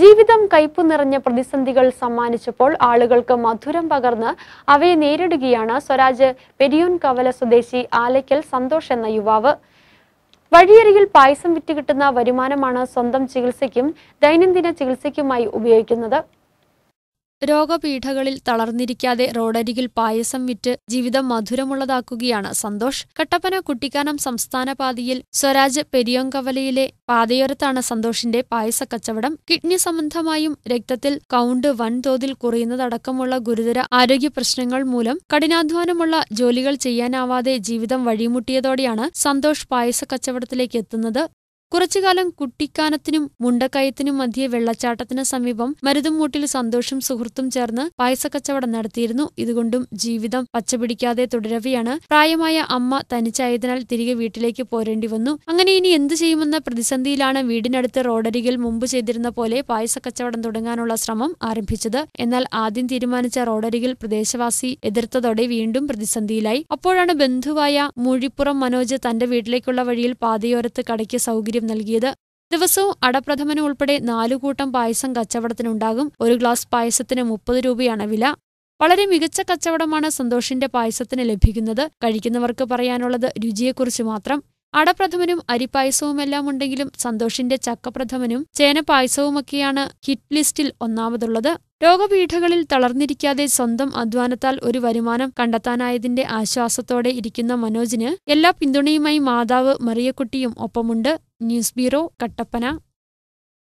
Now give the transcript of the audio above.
ജീവിതം കയ്പു നിറഞ്ഞ പ്രതിസന്ധികൾ സമ്മാനിച്ചപ്പോൾ ആളുകൾക്ക് മധുരം പകർന്ന് അവയെ നേരിടുകയാണ് സ്വരാജ് പെരിയൂൻ കവല സ്വദേശി ആലയ്ക്കൽ സന്തോഷ് എന്ന യുവാവ് വഴിയരികിൽ പായസം വിറ്റ് കിട്ടുന്ന വരുമാനമാണ് സ്വന്തം ചികിത്സയ്ക്കും ദൈനംദിന ചികിത്സയ്ക്കുമായി ഉപയോഗിക്കുന്നത് രോഗപീഠകളിൽ തളർന്നിരിക്കാതെ റോഡരികിൽ പായസം വിറ്റ് ജീവിതം മധുരമുള്ളതാക്കുകയാണ് സന്തോഷ് കട്ടപ്പന കുട്ടിക്കാനം സംസ്ഥാന പാതയിൽ സ്വരാജ് പെരിയോങ്കവലയിലെ പാതയോരത്താണ് സന്തോഷിന്റെ പായസ കച്ചവടം കിഡ്നി സംബന്ധമായും രക്തത്തിൽ കൗണ്ട് വൻതോതിൽ കുറയുന്നതടക്കമുള്ള ഗുരുതര ആരോഗ്യ പ്രശ്നങ്ങൾ മൂലം കഠിനാധ്വാനമുള്ള ജോലികൾ ചെയ്യാനാവാതെ ജീവിതം വഴിമുട്ടിയതോടെയാണ് സന്തോഷ് പായസ കച്ചവടത്തിലേക്ക് എത്തുന്നത് കുറച്ചുകാലം കുട്ടിക്കാനത്തിനും മുണ്ടക്കയത്തിനും മധ്യേ വെള്ളച്ചാട്ടത്തിന് സമീപം മരുതുംമൂട്ടിൽ സന്തോഷം സുഹൃത്തും ചേർന്ന് പായസക്കച്ചവടം നടത്തിയിരുന്നു ഇതുകൊണ്ടും ജീവിതം പച്ചപിടിക്കാതെ തുടരവെയാണ് പ്രായമായ അമ്മ തനിച്ചായതിനാൽ തിരികെ വീട്ടിലേക്ക് പോരേണ്ടി വന്നു അങ്ങനെ ഇനി എന്തു ചെയ്യുമെന്ന പ്രതിസന്ധിയിലാണ് വീടിനടുത്ത് റോഡരികിൽ മുമ്പ് ചെയ്തിരുന്ന പോലെ പായസക്കച്ചവടം തുടങ്ങാനുള്ള ശ്രമം ആരംഭിച്ചത് എന്നാൽ ആദ്യം തീരുമാനിച്ച റോഡരികിൽ പ്രദേശവാസി എതിർത്തതോടെ വീണ്ടും പ്രതിസന്ധിയിലായി അപ്പോഴാണ് ബന്ധുവായ മൂഴിപ്പുറം മനോജ് തന്റെ വീട്ടിലേക്കുള്ള വഴിയിൽ പാതയോരത്ത് കടയ്ക്ക് സൗകര്യം സൗകര്യം നൽകിയത് ദിവസവും അടപ്രഥമനും ഉൾപ്പെടെ നാലുകൂട്ടം പായസം കച്ചവടത്തിനുണ്ടാകും ഒരു ഗ്ലാസ് പായസത്തിന് മുപ്പത് രൂപയാണ് വില വളരെ മികച്ച കച്ചവടമാണ് സന്തോഷിന്റെ പായസത്തിന് ലഭിക്കുന്നത് കഴിക്കുന്നവർക്ക് പറയാനുള്ളത് രുചിയെക്കുറിച്ച് മാത്രം അടപ്രഥമനും അരിപ്പായസവുമെല്ലാം ഉണ്ടെങ്കിലും സന്തോഷിന്റെ ചക്കപ്രഥമനും ചേനപ്പായസവുമൊക്കെയാണ് ഹിറ്റ് ലിസ്റ്റിൽ ഒന്നാമതുള്ളത് രോഗപീഠകളിൽ തളർന്നിരിക്കാതെ സ്വന്തം അധ്വാനത്താൽ ഒരു വരുമാനം കണ്ടെത്താനായതിന്റെ ആശ്വാസത്തോടെ ഇരിക്കുന്ന മനോജിന് എല്ലാ പിന്തുണയുമായി മാതാവ് മറിയക്കുട്ടിയും ഒപ്പമുണ്ട് ന്യൂസ് ബ്യൂറോ കട്ടപ്പന